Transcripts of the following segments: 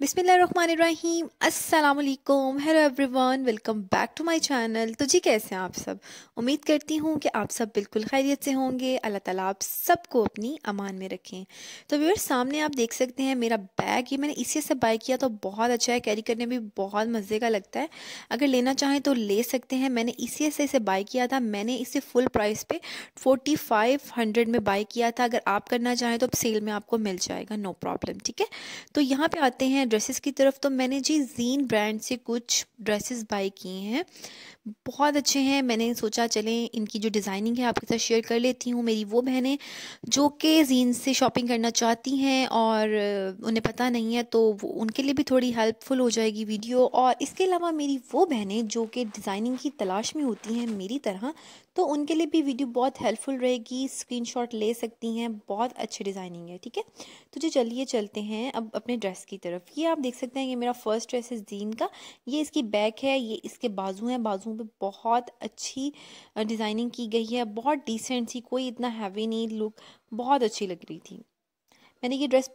बिसमीम अल्लाम hello everyone welcome back to my channel तो जी कैसे हैं आप सब उम्मीद करती हूँ कि आप सब बिल्कुल खैरियत से होंगे अल्लाह ताला आप सबको अपनी अमान में रखें तो व्यवर सामने आप देख सकते हैं मेरा बैग ये मैंने इसी से बाय किया तो बहुत अच्छा है कैरी करने में भी बहुत मज़े का लगता है अगर लेना चाहें तो ले सकते हैं मैंने इसी से इसे बाय किया था मैंने इसे फुल प्राइस पर फोर्टी में बाय किया था अगर आप करना चाहें तो सेल में आपको मिल जाएगा नो प्रॉब्लम ठीक है तो यहाँ पर आते हैं ड्रेसेस की तरफ तो मैंने जी जीन ब्रांड से कुछ ड्रेसेस बाई किए हैं बहुत अच्छे हैं मैंने सोचा चलें इनकी जो डिज़ाइनिंग है आपके साथ शेयर कर लेती हूँ मेरी वो बहनें जो कि जीन से शॉपिंग करना चाहती हैं और उन्हें पता नहीं है तो उनके लिए भी थोड़ी हेल्पफुल हो जाएगी वीडियो और इसके अलावा मेरी वो बहनें जो कि डिज़ाइनिंग की तलाश में होती हैं मेरी तरह तो उनके लिए भी वीडियो बहुत हेल्पफुल रहेगी शॉट ले सकती हैं बहुत अच्छी डिज़ाइनिंग है ठीक है तो जो चलिए चलते हैं अब अपने ड्रेस की तरफ ये आप देख सकते हैं ये मेरा फर्स्ट ड्रेस है जीन का ये इसकी बैक है ये इसके बाजू हैं बाजू पे बहुत अच्छी डिज़ाइनिंग की गई है बहुत डिसेंट सी कोई इतना हैवी नहीं लुक बहुत अच्छी लग रही थी मैंने ये ड्रेस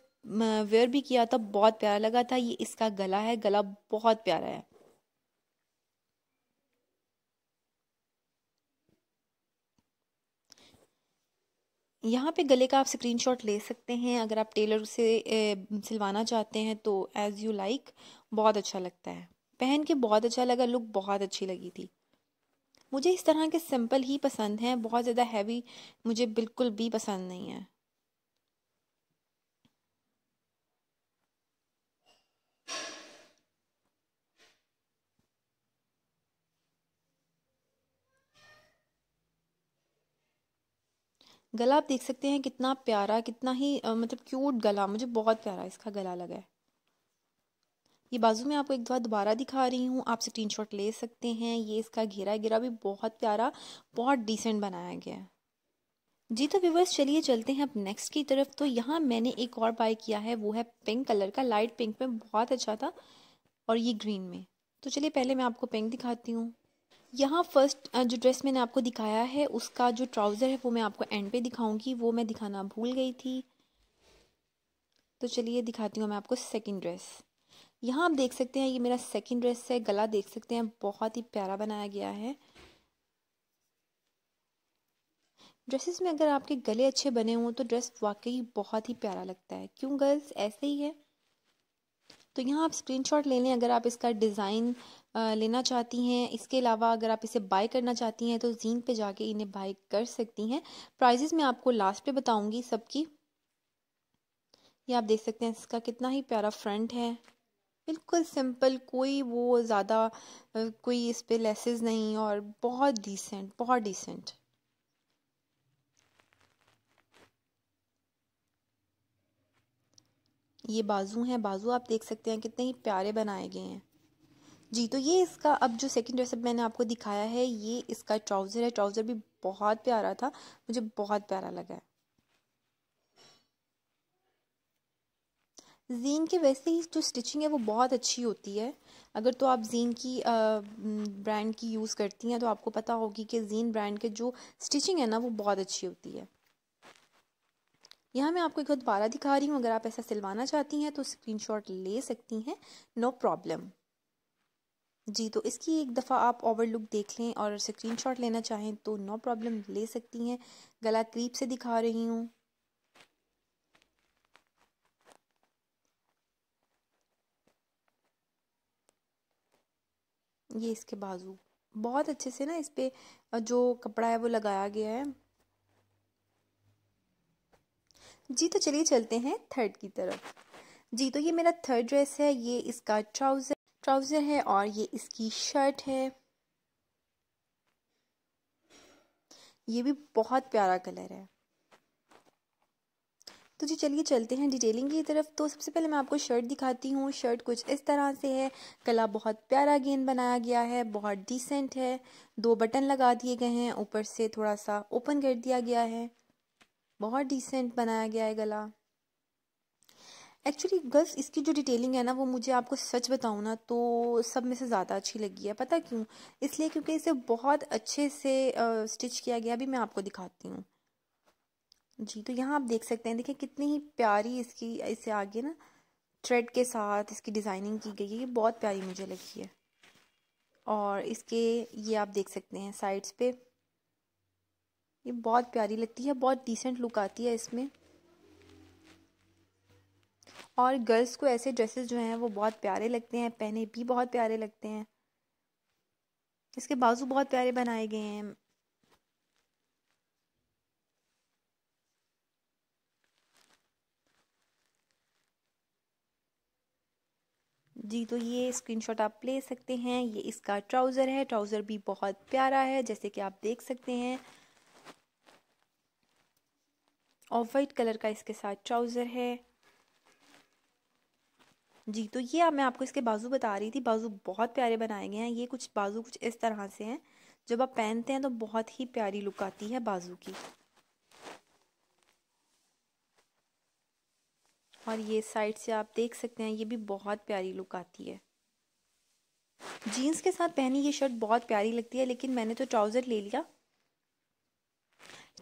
वेयर भी किया था बहुत प्यारा लगा था ये इसका गला है गला बहुत प्यारा है यहाँ पे गले का आप स्क्रीनशॉट ले सकते हैं अगर आप टेलर से सिलवाना चाहते हैं तो एज़ यू लाइक बहुत अच्छा लगता है पहन के बहुत अच्छा लगा लुक बहुत अच्छी लगी थी मुझे इस तरह के सिंपल ही पसंद हैं बहुत ज़्यादा हैवी मुझे बिल्कुल भी पसंद नहीं है गला आप देख सकते हैं कितना प्यारा कितना ही मतलब क्यूट गला मुझे बहुत प्यारा इसका गला लगा है ये बाजू में आपको एक बार दोबारा दिखा रही हूँ आप स्क्रीन ले सकते हैं ये इसका घेरा घेरा भी बहुत प्यारा बहुत डिसेंट बनाया गया है जी तो व्यूवर्स चलिए चलते हैं अब नेक्स्ट की तरफ तो यहाँ मैंने एक और बाय किया है वो है पिंक कलर का लाइट पिंक में बहुत अच्छा था और ये ग्रीन में तो चलिए पहले मैं आपको पिंक दिखाती हूँ यहाँ फर्स्ट जो ड्रेस मैंने आपको दिखाया है उसका जो ट्राउज़र है वो मैं आपको एंड पे दिखाऊंगी वो मैं दिखाना भूल गई थी तो चलिए दिखाती हूँ मैं आपको सेकेंड ड्रेस यहाँ आप देख सकते हैं ये मेरा सेकंड ड्रेस है गला देख सकते हैं बहुत ही प्यारा बनाया गया है ड्रेसेस में अगर आपके गले अच्छे बने हों तो ड्रेस वाकई बहुत ही प्यारा लगता है क्यों गर्ल्स ऐसे ही है तो यहाँ आप स्क्रीनशॉट ले लें अगर आप इसका डिज़ाइन लेना चाहती हैं इसके अलावा अगर आप इसे बाय करना चाहती हैं तो जीन पे जाके इन्हें बाय कर सकती हैं प्राइजेस मैं आपको लास्ट पे बताऊंगी सबकी ये आप देख सकते हैं इसका कितना ही प्यारा फ्रंट है बिल्कुल सिंपल कोई वो ज़्यादा कोई इस पर लेसेस नहीं और बहुत डिसेंट बहुत डिसेंट ये बाजू हैं बाजू आप देख सकते हैं कितने ही प्यारे बनाए गए हैं जी तो ये इसका अब जो सेकंड ड्रेस मैंने आपको दिखाया है ये इसका ट्राउज़र है ट्राउज़र भी बहुत प्यारा था मुझे बहुत प्यारा लगा है जीन के वैसे ही जो स्टिचिंग है वो बहुत अच्छी होती है अगर तो आप जीन की ब्रांड की यूज़ करती हैं तो आपको पता होगी कि जीन ब्रांड के जो स्टिचिंग है ना वो बहुत अच्छी होती है यहाँ मैं आपको एक दोबारा दिखा रही हूँ अगर आप ऐसा सिलवाना चाहती हैं तो स्क्रीन ले सकती हैं नो प्रॉब्लम जी तो इसकी एक दफ़ा आप ओवरलुक देख लें और स्क्रीनशॉट लेना चाहें तो नो प्रॉब्लम ले सकती हैं गला क्रीप से दिखा रही हूँ ये इसके बाजू बहुत अच्छे से ना इस पे जो कपड़ा है वो लगाया गया है जी तो चलिए चलते हैं थर्ड की तरफ जी तो ये मेरा थर्ड ड्रेस है ये इसका ट्राउज़र ट्राउज़र है और ये इसकी शर्ट है ये भी बहुत प्यारा कलर है तो जी चलिए चलते हैं डिटेलिंग की तरफ तो सबसे पहले मैं आपको शर्ट दिखाती हूँ शर्ट कुछ इस तरह से है गला बहुत प्यारा गेंद बनाया गया है बहुत डिसेंट है दो बटन लगा दिए गए हैं ऊपर से थोड़ा सा ओपन कर दिया गया है बहुत डिसेंट बनाया गया है गला एक्चुअली गर्ल्स इसकी जो डिटेलिंग है ना वो मुझे आपको सच बताऊँ ना तो सब में से ज़्यादा अच्छी लगी है पता क्यों इसलिए क्योंकि इसे बहुत अच्छे से स्टिच किया गया अभी मैं आपको दिखाती हूँ जी तो यहाँ आप देख सकते हैं देखिए कितनी ही प्यारी इसकी इससे आगे ना थ्रेड के साथ इसकी डिज़ाइनिंग की गई है ये बहुत प्यारी मुझे लगी है और इसके ये आप देख सकते हैं साइड्स पे ये बहुत प्यारी लगती है बहुत डिसेंट लुक आती है इसमें और गर्ल्स को ऐसे ड्रेसेस जो हैं वो बहुत प्यारे लगते हैं पहने भी बहुत प्यारे लगते हैं इसके बाजू बहुत प्यारे बनाए गए हैं जी तो ये स्क्रीनशॉट आप ले सकते हैं ये इसका ट्राउज़र है ट्राउज़र भी बहुत प्यारा है जैसे कि आप देख सकते हैं ऑफ वाइट कलर का इसके साथ ट्राउज़र है जी तो ये मैं आपको इसके बाजू बता रही थी बाजू बहुत प्यारे बनाए गए हैं ये कुछ बाजू कुछ इस तरह से हैं जब आप पहनते हैं तो बहुत ही प्यारी लुक आती है बाजू की और ये साइड से आप देख सकते हैं ये भी बहुत प्यारी लुक आती है जीन्स के साथ पहनी ये शर्ट बहुत प्यारी लगती है लेकिन मैंने तो ट्राउज़र ले लिया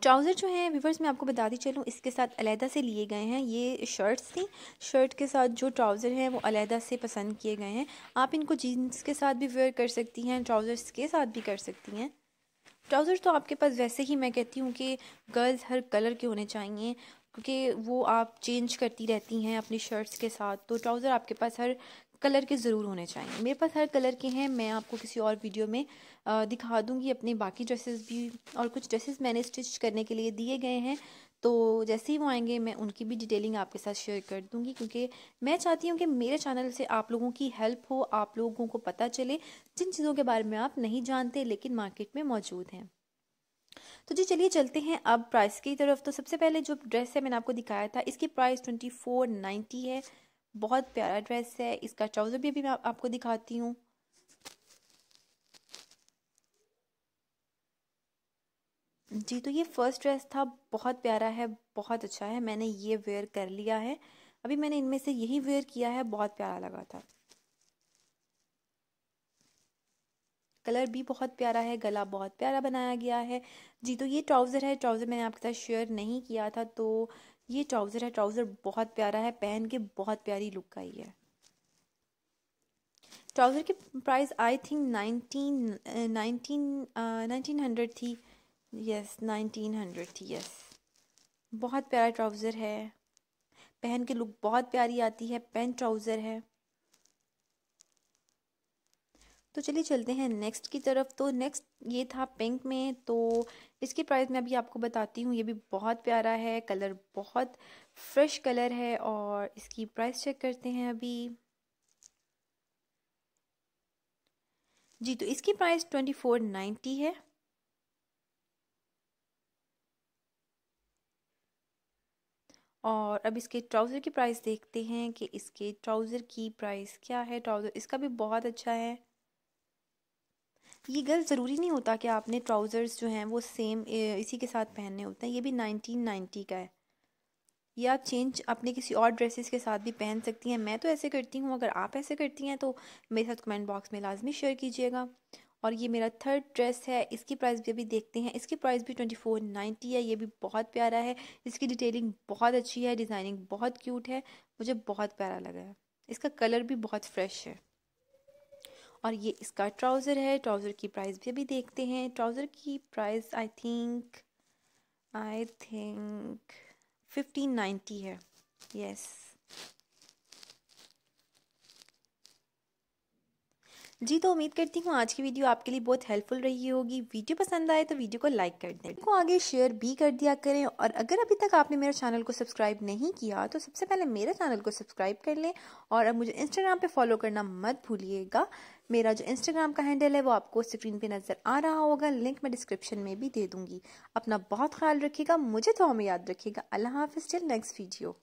ट्राउज़र जो हैं व्यूवर्स मैं आपको बताती चलूँ इसके साथ अलहदा से लिए गए हैं ये शर्ट्स थी शर्ट के साथ जो ट्राउज़र हैं वो अलहदा से पसंद किए गए हैं आप इनको जीन्स के साथ भी वेयर कर सकती हैं ट्राउज़र्स के साथ भी कर सकती हैं ट्राउज़र तो आपके पास वैसे ही मैं कहती हूँ कि गर्ल्स हर कलर के होने चाहिए क्योंकि वो आप चेंज करती रहती हैं अपनी शर्ट्स के साथ तो ट्राउज़र आपके पास हर कलर के ज़रूर होने चाहिए मेरे पास हर कलर के हैं मैं आपको किसी और वीडियो में दिखा दूँगी अपने बाकी ड्रेसेस भी और कुछ ड्रेसेस मैंने स्टिच करने के लिए दिए गए हैं तो जैसे ही वो आएंगे मैं उनकी भी डिटेलिंग आपके साथ शेयर कर दूंगी क्योंकि मैं चाहती हूँ कि मेरे चैनल से आप लोगों की हेल्प हो आप लोगों को पता चले जिन चीज़ों के बारे में आप नहीं जानते लेकिन मार्केट में मौजूद हैं तो जी चलिए चलते हैं अब प्राइस की तरफ तो सबसे पहले जो ड्रेस है मैंने आपको दिखाया था इसकी प्राइस ट्वेंटी फोर नाइन्टी है बहुत प्यारा ड्रेस है इसका ट्राउज़र भी अभी मैं आपको दिखाती हूँ जी तो ये फर्स्ट ड्रेस था बहुत प्यारा है बहुत अच्छा है मैंने ये वेयर कर लिया है अभी मैंने इनमें से यही वेयर किया है बहुत प्यारा लगा था कलर भी बहुत प्यारा है गला बहुत प्यारा बनाया गया है जी तो ये ट्राउज़र है ट्राउज़र मैंने आपके साथ शेयर नहीं किया था तो ये ट्राउज़र है ट्राउज़र बहुत प्यारा है पहन के बहुत प्यारी लुक आई है ट्राउज़र की price I think nineteen nineteen nineteen hundred थी यस नाइनटीन हंड्रेड थी यस बहुत प्यारा ट्राउज़र है पहन के लुक बहुत प्यारी आती है पेंट ट्राउज़र है तो चलिए चलते हैं नेक्स्ट की तरफ तो नेक्स्ट ये था पिंक में तो इसके प्राइस मैं अभी आपको बताती हूँ ये भी बहुत प्यारा है कलर बहुत फ्रेश कलर है और इसकी प्राइस चेक करते हैं अभी जी तो इसकी प्राइस ट्वेंटी फोर नाइन्टी है और अब इसके ट्राउज़र की प्राइस देखते हैं कि इसके ट्राउज़र की प्राइस क्या है ट्राउज़र इसका भी बहुत अच्छा है ये गर्ल ज़रूरी नहीं होता कि आपने ट्राउज़र्स जो हैं वो सेम इसी के साथ पहनने होते हैं ये भी नाइनटीन नाइन्टी का है ये आप चेंज अपने किसी और ड्रेसेस के साथ भी पहन सकती हैं मैं तो ऐसे करती हूँ अगर आप ऐसे करती हैं तो मेरे साथ कमेंट बॉक्स में लाजमी शेयर कीजिएगा और ये मेरा थर्ड ड्रेस है इसकी प्राइस भी अभी देखते हैं इसकी प्राइस भी ट्वेंटी फोर नाइन्टी है ये भी बहुत प्यारा है इसकी डिटेलिंग बहुत अच्छी है डिज़ाइनिंग बहुत क्यूट है मुझे बहुत प्यारा लगा है इसका कलर भी बहुत फ्रेश है और ये इसका ट्राउज़र है ट्राउज़र की प्राइस भी अभी देखते हैं ट्राउज़र की price I think I think fifteen ninety है यस जी तो उम्मीद करती हूँ आज की वीडियो आपके लिए बहुत हेल्पफुल रही होगी वीडियो पसंद आए तो वीडियो को लाइक कर दें को आगे शेयर भी कर दिया करें और अगर अभी तक आपने मेरे चैनल को सब्सक्राइब नहीं किया तो सबसे पहले मेरे चैनल को सब्सक्राइब कर लें और अब मुझे इंस्टाग्राम पे फॉलो करना मत भूलिएगा मेरा जो इंस्टाग्राम का हैंडल है वो आपको स्क्रीन पे नज़र आ रहा होगा लिंक मैं डिस्क्रिप्शन में भी दे दूंगी अपना बहुत ख्याल रखिएगा मुझे तो हमें याद रखिएगा अल्लाह हाफिज़ टिल नेक्स्ट वीडियो